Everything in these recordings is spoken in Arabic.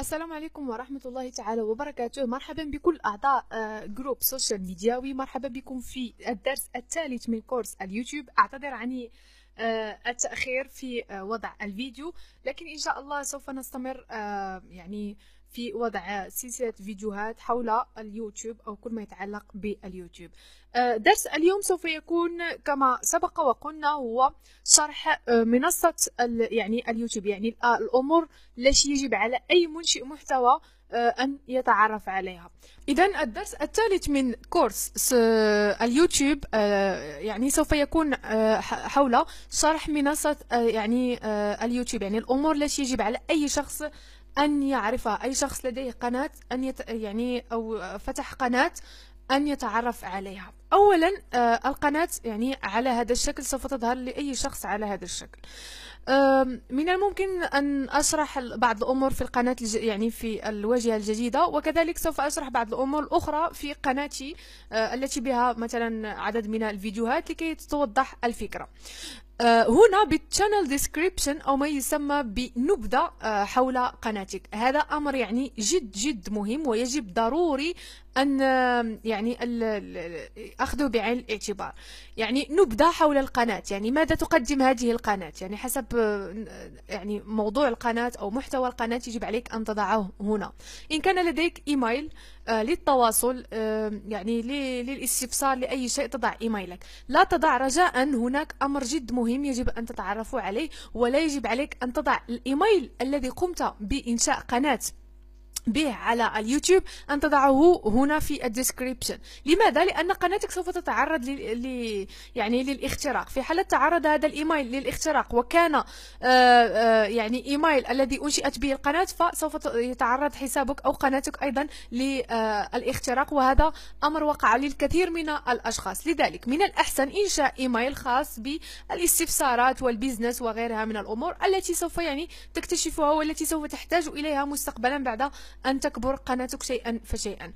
السلام عليكم ورحمة الله تعالى وبركاته مرحبا بكل أعضاء جروب سوشيال ميدياوي مرحبا بكم في الدرس الثالث من كورس اليوتيوب أعتذر عني آه، التأخير في آه، وضع الفيديو لكن إن شاء الله سوف نستمر آه، يعني في وضع سلسلة فيديوهات حول اليوتيوب أو كل ما يتعلق باليوتيوب آه، درس اليوم سوف يكون كما سبق وقلنا هو شرح آه، منصة يعني اليوتيوب يعني آه، الأمور التي يجب على أي منشئ محتوى أن يتعرف عليها إذا الدرس الثالث من كورس اليوتيوب يعني سوف يكون حول شرح منصة يعني اليوتيوب يعني الأمور التي يجب على أي شخص أن يعرف أي شخص لديه قناة أن يت... يعني أو فتح قناة أن يتعرف عليها أولا آه، القناة يعني على هذا الشكل سوف تظهر لأي شخص على هذا الشكل من الممكن أن أشرح بعض الأمور في القناة الج... يعني في الواجهة الجديدة وكذلك سوف أشرح بعض الأمور الأخرى في قناتي آه، التي بها مثلا عدد من الفيديوهات لكي توضح الفكرة آه، هنا بالشانل ديسكريبشن او ما يسمى بنبذه آه، حول قناتك هذا امر يعني جد جد مهم ويجب ضروري أن يعني اخذوا بعين الاعتبار يعني نبذة حول القناة يعني ماذا تقدم هذه القناة يعني حسب يعني موضوع القناة أو محتوى القناة يجب عليك أن تضعه هنا إن كان لديك إيميل آه، للتواصل آه، يعني للاستفسار لأي شيء تضع إيميلك لا تضع رجاء هناك أمر جد مهم يجب أن تتعرفوا عليه ولا يجب عليك أن تضع الإيميل الذي قمت بإنشاء قناة به على اليوتيوب أن تضعه هنا في الديسكريبشن لماذا؟ لأن قناتك سوف تتعرض ل... ل... يعني للاختراق في حال تعرض هذا الإيميل للاختراق وكان آآ آه، آآ آه، يعني إيميل الذي أنشئت به القناة فسوف يتعرض حسابك أو قناتك أيضا للاختراق آه، وهذا أمر وقع للكثير من الأشخاص لذلك من الأحسن إنشاء إيميل خاص بالاستفسارات والبيزنس وغيرها من الأمور التي سوف يعني تكتشفها والتي سوف تحتاج إليها مستقبلا بعد أن تكبر قناتك شيئا فشيئا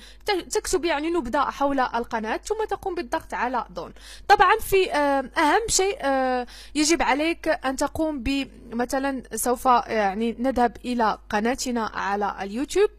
تكتب يعني نبذة حول القناة ثم تقوم بالضغط على دون طبعا في آه، أهم شيء آه، يجب عليك أن تقوم بمثلا سوف آه، يعني نذهب إلى قناتنا على اليوتيوب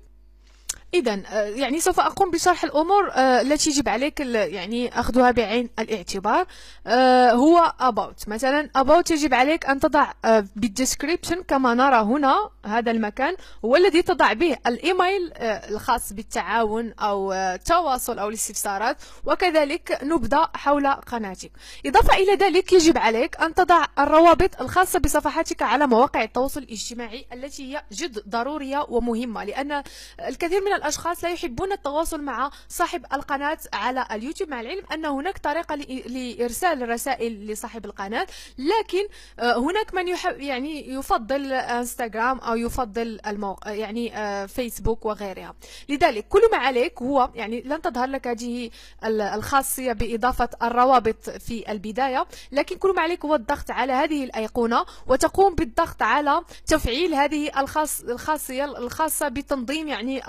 إذا آه، يعني سوف أقوم بشرح الأمور آه، التي يجب عليك يعني أخذها بعين الاعتبار آه، هو about مثلا about يجب عليك أن تضع بالديسكريبشن كما نرى هنا هذا المكان هو الذي تضع به الإيميل الخاص بالتعاون أو التواصل أو الاستفسارات وكذلك نبذة حول قناتك إضافة إلى ذلك يجب عليك أن تضع الروابط الخاصة بصفحاتك على مواقع التواصل الاجتماعي التي هي جد ضرورية ومهمة لأن الكثير من الأشخاص لا يحبون التواصل مع صاحب القناة على اليوتيوب مع العلم أن هناك طريقة لإرسال الرسائل لصاحب القناة لكن آه، هناك من يحب يعني يفضل انستغرام أو يفضل الموقع آه، يعني آه، فيسبوك وغيرها لذلك كل ما عليك هو يعني لن تظهر لك هذه الخاصية بإضافة الروابط في البداية لكن كل ما عليك هو الضغط على هذه الأيقونة وتقوم بالضغط على تفعيل هذه الخاص الخاصية الخاصة بتنظيم يعني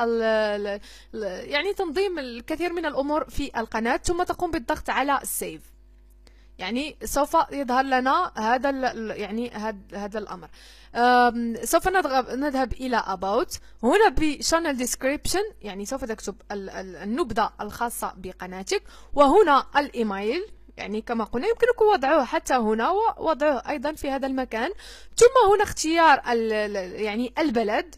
يعني تنظيم الكثير من الأمور في القناة ثم تقوم بالضغط على سيف يعني سوف يظهر لنا هذا يعني هذا الامر سوف نذهب نذهب الى about هنا بشانل ديسكريبشن يعني سوف تكتب النبذه الخاصه بقناتك وهنا الايميل يعني كما قلنا يمكنك وضعه حتى هنا ووضعه ايضا في هذا المكان ثم هنا اختيار يعني البلد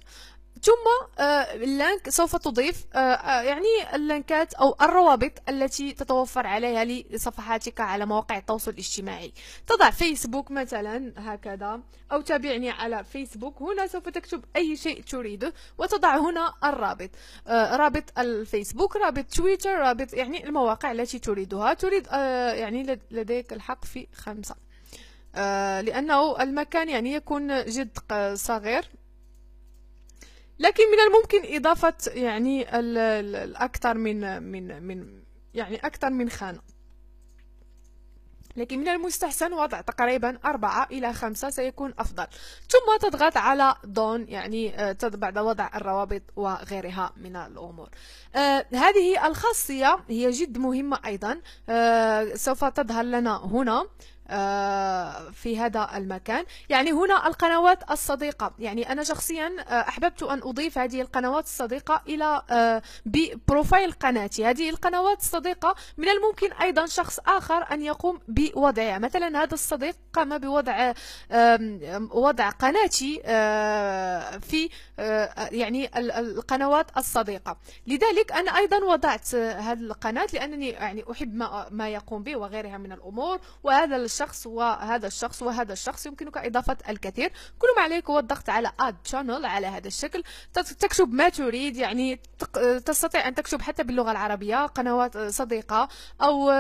ثم آه، اللينك سوف تضيف آه، آه، يعني اللينكات أو الروابط التي تتوفر عليها لصفحاتك على مواقع التواصل الاجتماعي تضع فيسبوك مثلا هكذا أو تابعني على فيسبوك هنا سوف تكتب أي شيء تريده وتضع هنا الرابط رابط الفيسبوك رابط تويتر رابط يعني المواقع التي تريدها تريد يعني لديك الحق في خمسة لأنه المكان يعني يكون جد صغير لكن من الممكن إضافة يعني الأكثر من من من يعني أكثر من خانة لكن من المستحسن وضع تقريبا أربعة إلى خمسة سيكون أفضل ثم تضغط على دون يعني آه، بعد وضع الروابط وغيرها من الأمور آه، هذه الخاصية هي جد مهمة أيضا آه، سوف تظهر لنا هنا آه، في هذا المكان يعني هنا القنوات الصديقة يعني أنا شخصيا آه، أحببت أن أضيف هذه القنوات الصديقة إلى آه، بروفايل قناتي هذه القنوات الصديقة من الممكن أيضا شخص آخر أن يقوم بوضعها مثلا هذا الصديق قام بوضع وضع قناتي في يعني القنوات الصديقة لذلك أنا أيضا وضعت هذه القناة لأنني يعني أحب ما يقوم به وغيرها من الأمور وهذا الشخص وهذا الشخص وهذا الشخص يمكنك إضافة الكثير كل ما عليك هو الضغط على Add Channel على هذا الشكل تكتب ما تريد يعني تستطيع أن تكتب حتى باللغة العربية قنوات صديقة أو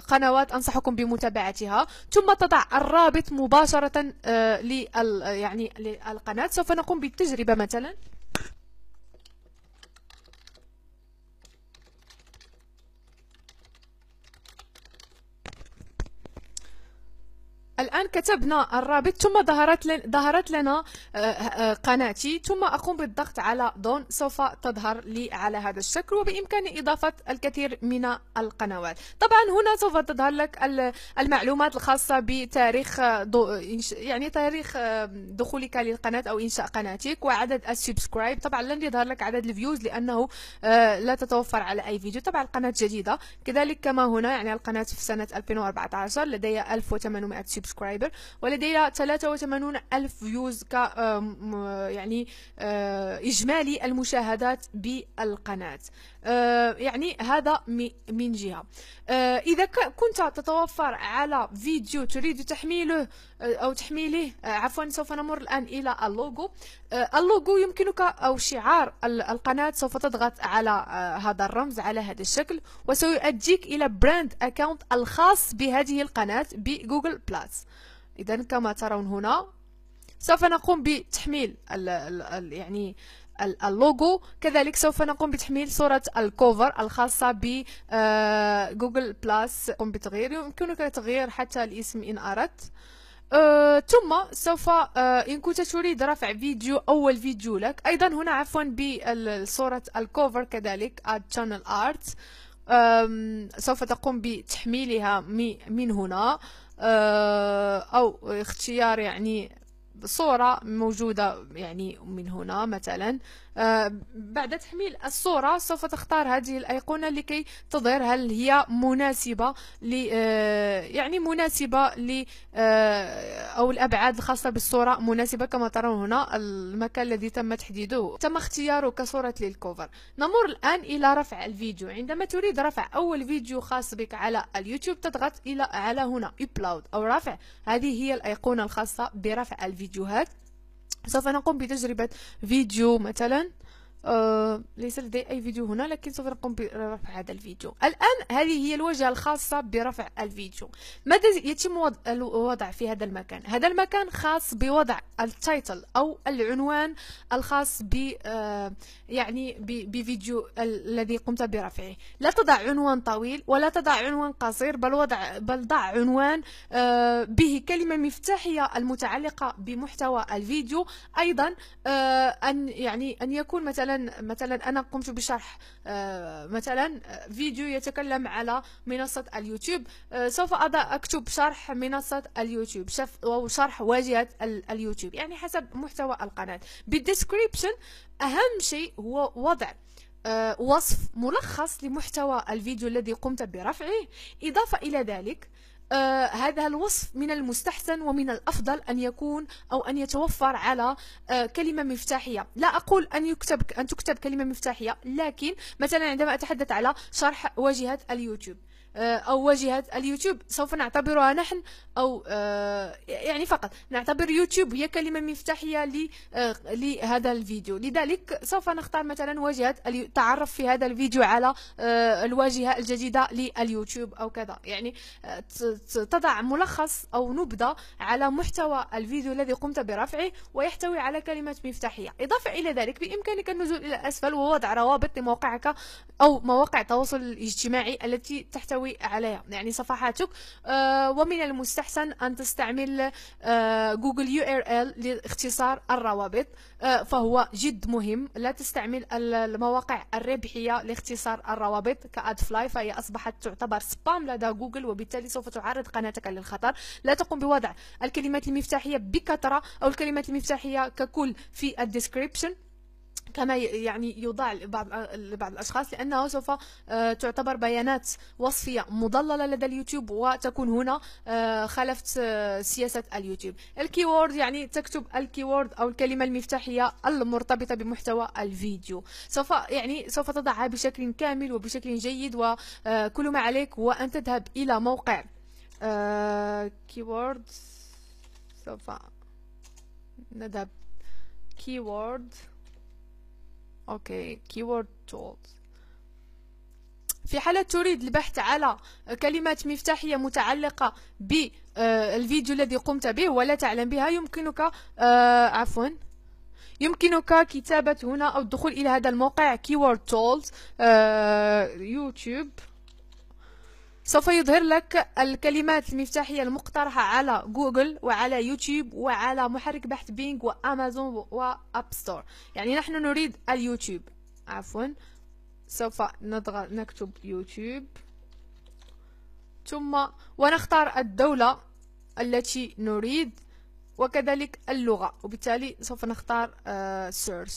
قنوات أنصحكم بمتابعتها ثم تضع الرابط مباشرة آه، لل يعني للقناة سوف نقوم بالتجربة مثلا الآن كتبنا الرابط ثم ظهرت لن... ظهرت لنا آه، آه، قناتي ثم أقوم بالضغط على دون سوف تظهر لي على هذا الشكل وبإمكاني إضافة الكثير من القنوات طبعا هنا سوف تظهر لك المعلومات الخاصة بتاريخ آه، دو... يعني تاريخ دخولك للقناة أو إنشاء قناتك وعدد السبسكرايب طبعا لن يظهر لك عدد الفيوز لأنه لا تتوفر على أي فيديو طبعا القناة جديدة كذلك كما هنا يعني القناة في سنة 2014 لدي 1800 سبسكرايب سبسكرايبر ولدي 83 ألف فيوز ك يعني آه، إجمالي المشاهدات بالقناة آه، يعني هذا من جهة آه، إذا كنت تتوفر على فيديو تريد تحميله أو تحميله عفوا سوف نمر الآن إلى اللوجو آه، اللوغو يمكنك أو شعار القناة سوف تضغط على آه، هذا الرمز على هذا الشكل وسيؤديك إلى براند أكاونت الخاص بهذه القناة بجوجل بلاس إذا كما ترون هنا سوف نقوم بتحميل الـ الـ يعني اللوغو كذلك سوف نقوم بتحميل صورة الكوفر الخاصة ب جوجل آه، بلس قم بتغيير يمكنك تغيير حتى الاسم إن أردت أه ثم سوف أه إن كنت تريد رفع فيديو أول فيديو لك أيضا هنا عفوا بصورة الكوفر كذلك Add Channel Art سوف تقوم بتحميلها من هنا آه، أو اختيار يعني صورة موجودة يعني من هنا مثلا آه، بعد تحميل الصورة سوف تختار هذه الأيقونة لكي تظهر هل هي مناسبة ل آه، يعني مناسبة ل آه، أو الأبعاد الخاصة بالصورة مناسبة كما ترون هنا المكان الذي تم تحديده تم اختياره كصورة للكوفر نمر الآن إلى رفع الفيديو عندما تريد رفع أول فيديو خاص بك على اليوتيوب تضغط إلى على هنا upload أو رفع هذه هي الأيقونة الخاصة برفع الفيديوهات سوف نقوم بتجربة فيديو مثلا آه، ليس لدي أي فيديو هنا لكن سوف نقوم برفع هذا الفيديو الآن هذه هي الواجهة الخاصة برفع الفيديو ماذا يتم الوضع في هذا المكان هذا المكان خاص بوضع التايتل أو العنوان الخاص ب آه، يعني بفيديو الذي قمت برفعه لا تضع عنوان طويل ولا تضع عنوان قصير بل وضع بل ضع عنوان آه، به كلمة مفتاحية المتعلقة بمحتوى الفيديو أيضا أن يعني أن يكون مثلا مثلا مثلا انا قمت بشرح آه، مثلا آه، فيديو يتكلم على منصه اليوتيوب آه، سوف أضع اكتب شرح منصه اليوتيوب او شرح واجهه اليوتيوب يعني حسب محتوى القناه بالديسكريبشن اهم شيء هو وضع وصف ملخص لمحتوى الفيديو الذي قمت برفعه إضافة إلى ذلك آه هذا الوصف من المستحسن ومن الأفضل أن يكون أو أن يتوفر على آه كلمة مفتاحية لا أقول أن يكتب أن تكتب كلمة مفتاحية لكن مثلا عندما أتحدث على شرح واجهة اليوتيوب آه، أو واجهة اليوتيوب سوف نعتبرها نحن أو آه، يعني فقط نعتبر يوتيوب هي كلمة مفتاحية آه، لهذا الفيديو لذلك سوف نختار مثلا واجهة التعرف في هذا الفيديو على الواجهة الجديدة لليوتيوب أو كذا يعني تضع ملخص أو نبذة على محتوى الفيديو الذي قمت برفعه ويحتوي على كلمات مفتاحية إضافة إلى ذلك بإمكانك النزول إلى الأسفل ووضع روابط لموقعك أو مواقع التواصل الاجتماعي التي تحتوي تحتوي عليها يعني صفحاتك آه، ومن المستحسن أن تستعمل آه، جوجل يو ار ال لاختصار الروابط آه، فهو جد مهم لا تستعمل المواقع الربحية لاختصار الروابط كاد فلاي فهي أصبحت تعتبر سبام لدى جوجل وبالتالي سوف تعرض قناتك للخطر لا تقم بوضع الكلمات المفتاحية بكثرة أو الكلمات المفتاحية ككل في الديسكريبشن كما يعني يوضع لبعض لبعض الاشخاص لانها سوف آه، تعتبر بيانات وصفيه مضلله لدى اليوتيوب وتكون هنا آه، خالفت آه، سياسه اليوتيوب الكيورد يعني تكتب الكيورد او الكلمه المفتاحيه المرتبطه بمحتوى الفيديو سوف يعني سوف تضعها بشكل كامل وبشكل جيد وكل ما عليك هو ان تذهب الى موقع كيورد سوف نذهب كيورد اوكي كيورد تولز في حالة تريد البحث على كلمات مفتاحية متعلقة بالفيديو آه، الذي قمت به ولا تعلم بها يمكنك آه، عفوا يمكنك كتابة هنا أو الدخول إلى هذا الموقع keyword tools آه، يوتيوب سوف يظهر لك الكلمات المفتاحية المقترحة على جوجل وعلى يوتيوب وعلى محرك بحث بينج وأمازون وأب ستور يعني نحن نريد اليوتيوب عفوا سوف نضغط نكتب يوتيوب ثم ونختار الدولة التي نريد وكذلك اللغة وبالتالي سوف نختار uh,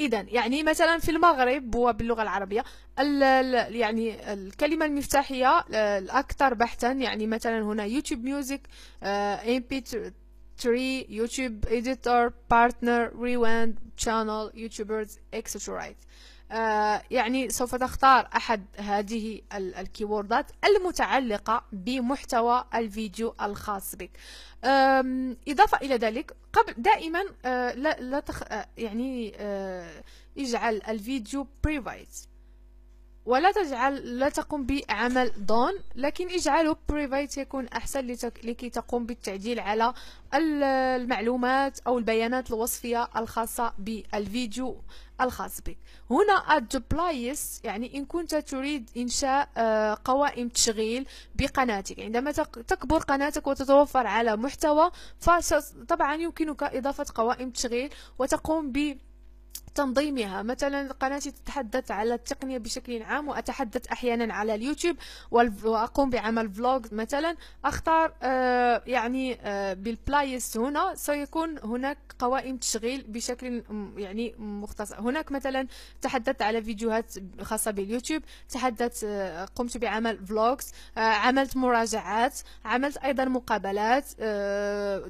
اذا يعني مثلا في المغرب وباللغه العربيه الـ الـ يعني الكلمه المفتاحيه آه، الاكثر بحثا يعني مثلا هنا يوتيوب ميوزك ام بي 3 يوتيوب اديتور بارتنر ريواند شانل يوتيوبرز اكسترا آه، يعني سوف تختار أحد هذه الكيوردات المتعلقة بمحتوى الفيديو الخاص بك إضافة إلى ذلك قبل دائما آه، لا, لا تخ آه، يعني اجعل الفيديو برايفت ولا تجعل لا تقوم بعمل دون لكن اجعله بريفيت يكون احسن لكي تقوم بالتعديل على المعلومات او البيانات الوصفيه الخاصه بالفيديو الخاص بك هنا الدبلايس يعني ان كنت تريد انشاء آه، قوائم تشغيل بقناتك عندما تكبر قناتك وتتوفر على محتوى فطبعا يمكنك اضافه قوائم تشغيل وتقوم ب تنظيمها مثلا قناتي تتحدث على التقنية بشكل عام وأتحدث أحيانا على اليوتيوب وأقوم بعمل فلوج مثلا أختار آه، يعني آه، بالبلايس هنا سيكون هناك قوائم تشغيل بشكل يعني مختصر هناك مثلا تحدثت على فيديوهات خاصة باليوتيوب تحدثت آه، قمت بعمل فلوجز عملت مراجعات عملت أيضا مقابلات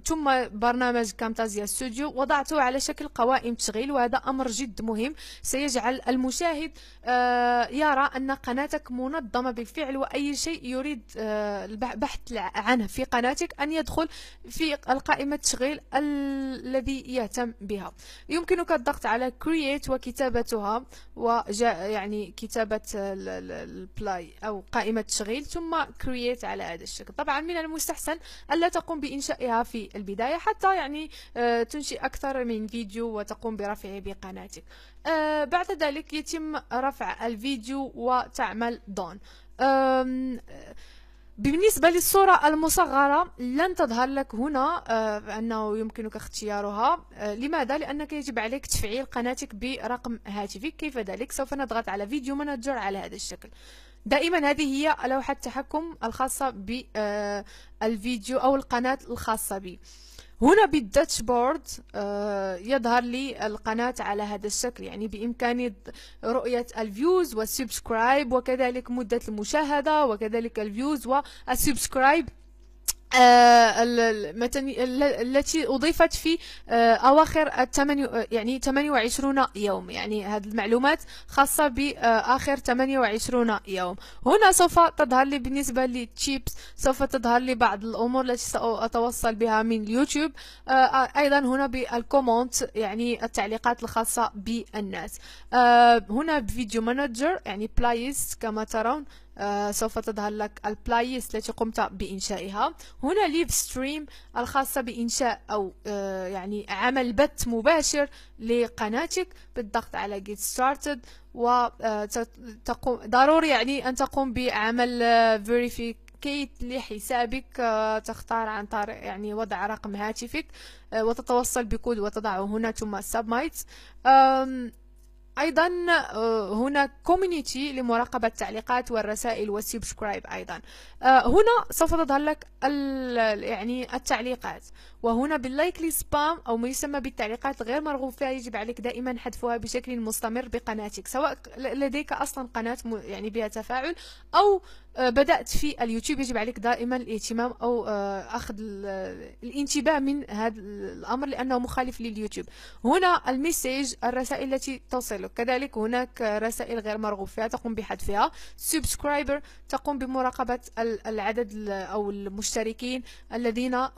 ثم برنامج كامتازيا ستوديو وضعته على شكل قوائم تشغيل وهذا أمر جد مهم سيجعل المشاهد آه، يرى أن قناتك منظمة بالفعل وأي شيء يريد آه، البحث عنه في قناتك أن يدخل في القائمة التشغيل الذي يهتم بها يمكنك الضغط على create وكتابتها وجاء يعني كتابة البلاي أو قائمة تشغيل ثم create على هذا الشكل طبعا من المستحسن ألا تقوم بإنشائها في البداية حتى يعني آه، تنشئ أكثر من فيديو وتقوم برفعه بقناة معلوماتك آه بعد ذلك يتم رفع الفيديو وتعمل دون آه بالنسبة للصورة المصغرة لن تظهر لك هنا آه، أنه يمكنك اختيارها آه، لماذا؟ لأنك يجب عليك تفعيل قناتك برقم هاتفك كيف ذلك؟ سوف نضغط على فيديو مانجر على هذا الشكل دائما هذه هي لوحة التحكم الخاصة بالفيديو آه، أو القناة الخاصة بي هنا بالداتشبورد آه، يظهر لي القناة على هذا الشكل يعني بإمكاني رؤية الفيوز والسبسكرايب وكذلك مدة المشاهدة وكذلك الفيوز والسبسكرايب آه، التي أضيفت في آه، أواخر يعني 28 يوم يعني هذه المعلومات خاصة بآخر 28 يوم هنا سوف تظهر لي بالنسبة للتشيبس سوف تظهر لي بعض الأمور التي سأتوصل بها من اليوتيوب آه، أيضا هنا بالكومنت يعني التعليقات الخاصة بالناس هنا بفيديو مانجر يعني بلايست كما ترون آه، سوف تظهر لك البلايس التي قمت بإنشائها هنا ليف ستريم الخاصة بإنشاء أو آه، يعني عمل بث مباشر لقناتك بالضغط على get started وتقوم آه، ضروري يعني أن تقوم بعمل فيريفيكيت لحسابك تختار عن طريق يعني وضع رقم هاتفك وتتوصل بكود وتضعه هنا ثم سبمايت ايضا آه، هنا كوميونيتي لمراقبه التعليقات والرسائل والسبسكرايب ايضا آه، هنا سوف تظهر لك يعني التعليقات وهنا باللايكلي سبام أو ما يسمى بالتعليقات غير مرغوب فيها يجب عليك دائما حذفها بشكل مستمر بقناتك سواء لديك أصلا قناة يعني بها تفاعل أو آه، بدأت في اليوتيوب يجب عليك دائما الاهتمام أو آه، أخذ الانتباه من هذا الأمر لأنه مخالف لليوتيوب هنا المسج الرسائل التي تصلك كذلك هناك رسائل غير مرغوب فيها تقوم بحذفها سبسكرايبر تقوم بمراقبة العدد أو المشتركين الذين آه،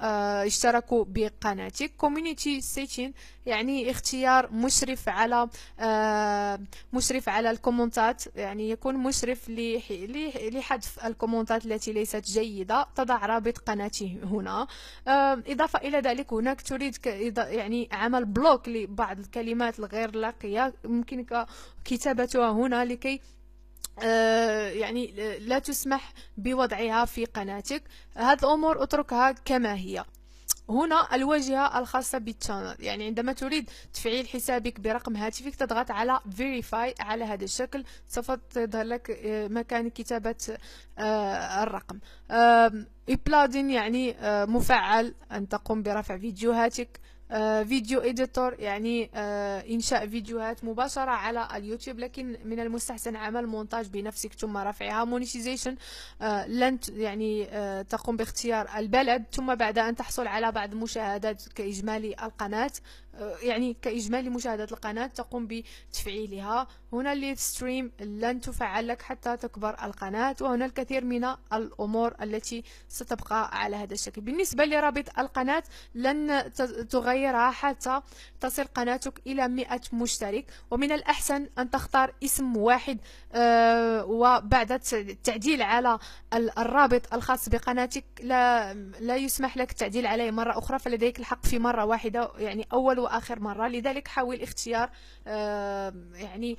اشتركوا تشتركوا بقناتك كوميونيتي سيتين يعني اختيار مشرف على آه، مشرف على الكومنتات يعني يكون مشرف لحذف الكومنتات التي ليست جيدة تضع رابط قناتي هنا آه، إضافة إلى ذلك هناك تريد يعني عمل بلوك لبعض الكلمات الغير لاقية يمكنك كتابتها هنا لكي آه، يعني لا تسمح بوضعها في قناتك هذه الأمور اتركها كما هي هنا الواجهة الخاصة بالشانل يعني عندما تريد تفعيل حسابك برقم هاتفك تضغط على verify على هذا الشكل سوف تظهر لك آه، مكان كتابة آه، الرقم إبلادين يعني آه، مفعل أن تقوم برفع فيديوهاتك آه، فيديو إديتور يعني آه، إنشاء فيديوهات مباشرة على اليوتيوب لكن من المستحسن عمل مونتاج بنفسك ثم رفعها مونيتيزيشن آه، لن يعني تقوم باختيار البلد ثم بعد أن تحصل على بعض مشاهدات كإجمالي القناة يعني كإجمالي مشاهدة القناة تقوم بتفعيلها هنا الليف ستريم لن تفعل لك حتى تكبر القناة وهنا الكثير من الأمور التي ستبقى على هذا الشكل بالنسبة لرابط القناة لن تغيرها حتى تصل قناتك إلى 100 مشترك ومن الأحسن أن تختار اسم واحد آه، وبعد التعديل على الرابط الخاص بقناتك لا, لا يسمح لك التعديل عليه مرة أخرى فلديك الحق في مرة واحدة يعني أول واخر مره لذلك حاول اختيار يعني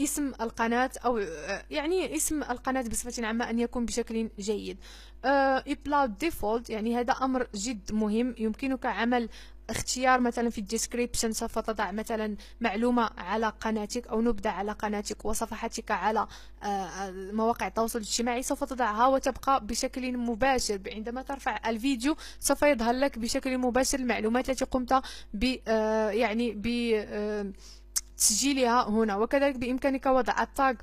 اسم القناة أو آه، يعني اسم القناة بصفة عامة أن يكون بشكل جيد آه، إبلاود ديفولت يعني هذا أمر جد مهم يمكنك عمل اختيار مثلا في الديسكريبشن سوف تضع مثلا معلومة على قناتك أو نبذة على قناتك وصفحتك على آه، مواقع التواصل الاجتماعي سوف تضعها وتبقى بشكل مباشر عندما ترفع الفيديو سوف يظهر لك بشكل مباشر المعلومات التي قمت ب آه، يعني ب آه، تسجيلها هنا وكذلك بإمكانك وضع التاج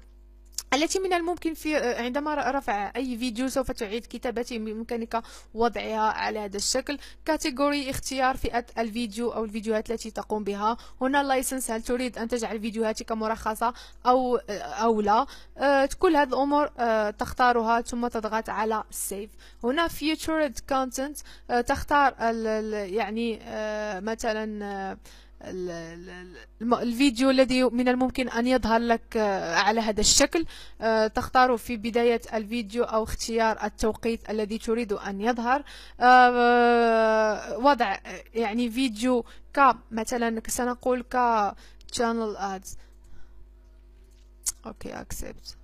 التي من الممكن في آه، عندما رفع أي فيديو سوف تعيد كتابته بإمكانك وضعها على هذا الشكل كاتيجوري اختيار فئة الفيديو أو الفيديوهات التي تقوم بها هنا اللايسنس هل تريد أن تجعل فيديوهاتك مرخصة أو آه، أو لا آه، كل هذه الأمور تختارها ثم تضغط على سيف هنا فيوتشرد كونتنت تختار يعني مثلا الفيديو الذي من الممكن أن يظهر لك آه، على هذا الشكل آه، تختار في بداية الفيديو أو اختيار التوقيت الذي تريد أن يظهر آه، وضع يعني فيديو ك مثلا سنقول ك channel ads اوكي okay, accept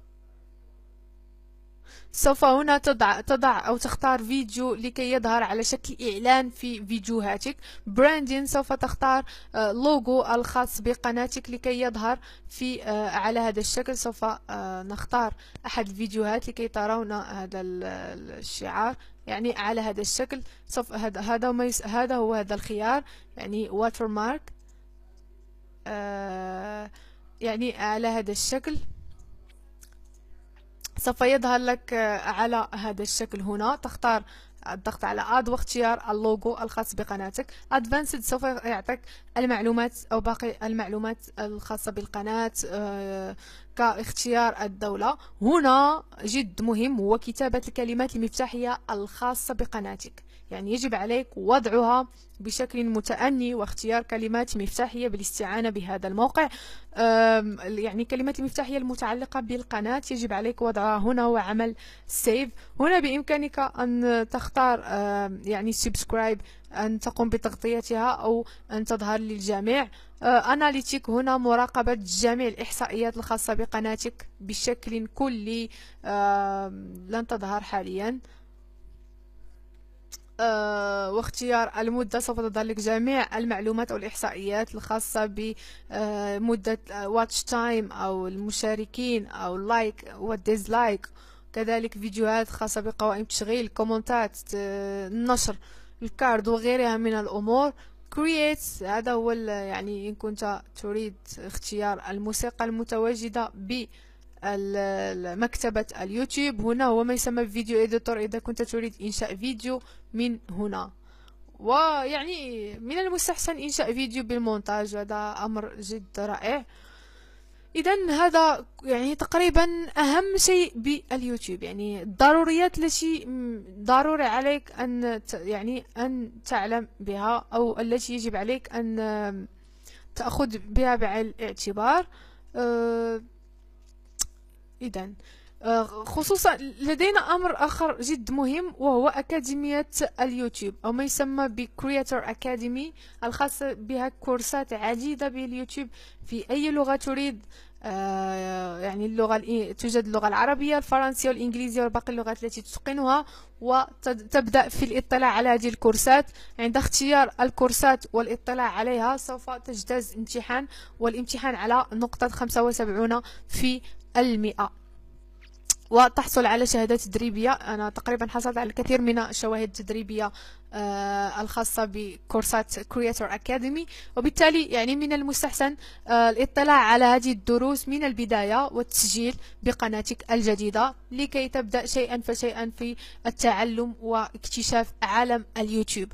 سوف هنا تضع تضع أو تختار فيديو لكي يظهر على شكل إعلان في فيديوهاتك براندين سوف تختار لوجو آه، الخاص بقناتك لكي يظهر في آه، على هذا الشكل سوف آه، نختار أحد الفيديوهات لكي ترون هذا الشعار يعني على هذا الشكل سوف هذا ما هذا هو هذا الخيار يعني واتر مارك يعني على هذا الشكل سوف يظهر لك آه، على هذا الشكل هنا تختار الضغط آه، على اد واختيار اللوجو الخاص بقناتك ادفانسد سوف يعطيك المعلومات او باقي المعلومات الخاصه بالقناه آه، كاختيار الدوله هنا جد مهم هو كتابه الكلمات المفتاحيه الخاصه بقناتك يعني يجب عليك وضعها بشكل متأني واختيار كلمات مفتاحية بالاستعانة بهذا الموقع يعني كلمات المفتاحية المتعلقة بالقناة يجب عليك وضعها هنا وعمل سيف هنا بإمكانك أن تختار يعني سبسكرايب أن تقوم بتغطيتها أو أن تظهر للجميع أناليتيك هنا مراقبة جميع الإحصائيات الخاصة بقناتك بشكل كلي لن تظهر حاليا آه، واختيار المدة سوف تظهر لك جميع المعلومات أو الإحصائيات الخاصة بمدة واتش تايم أو المشاركين أو اللايك والديزلايك كذلك فيديوهات خاصة بقوائم تشغيل كومنتات النشر آه، الكارد وغيرها من الأمور create هذا هو يعني إن كنت تريد اختيار الموسيقى المتواجدة ب مكتبة اليوتيوب هنا هو ما يسمى بفيديو اديتور اذا كنت تريد انشاء فيديو من هنا ويعني من المستحسن انشاء فيديو بالمونتاج هذا امر جد رائع اذا هذا يعني تقريبا اهم شيء باليوتيوب يعني الضروريات التي ضروري عليك ان يعني ان تعلم بها او التي يجب عليك ان تاخذ بها بعين الاعتبار أه إذا آه، خصوصا لدينا أمر آخر جد مهم وهو أكاديمية اليوتيوب أو ما يسمى بكرياتور أكاديمي الخاصة بها كورسات عديدة باليوتيوب في أي لغة تريد آه، يعني اللغة توجد اللغة العربية الفرنسية والإنجليزية وباقي اللغات التي تتقنها وتبدأ في الاطلاع على هذه الكورسات عند اختيار الكورسات والاطلاع عليها سوف تجتاز امتحان والامتحان على نقطة 75 في المئة وتحصل على شهادات تدريبية أنا تقريبا حصلت على الكثير من الشواهد التدريبية آه، الخاصة بكورسات Creator أكاديمي وبالتالي يعني من المستحسن آه، الاطلاع على هذه الدروس من البداية والتسجيل بقناتك الجديدة لكي تبدأ شيئا فشيئا في التعلم واكتشاف عالم اليوتيوب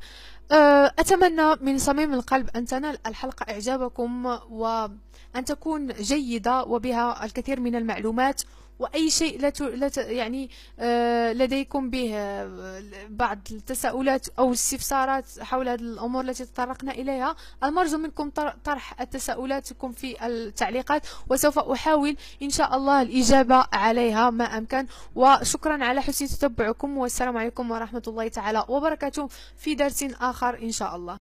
آه، أتمنى من صميم القلب أن تنال الحلقة إعجابكم وأن تكون جيدة وبها الكثير من المعلومات واي شيء لا, يعني آه، لديكم به آه، بعض التساؤلات او استفسارات حول هذه الامور التي تطرقنا اليها المرجو منكم طرح تساؤلاتكم في التعليقات وسوف احاول ان شاء الله الاجابه عليها ما امكن وشكرا على حسن تتبعكم والسلام عليكم ورحمه الله تعالى وبركاته في درس اخر ان شاء الله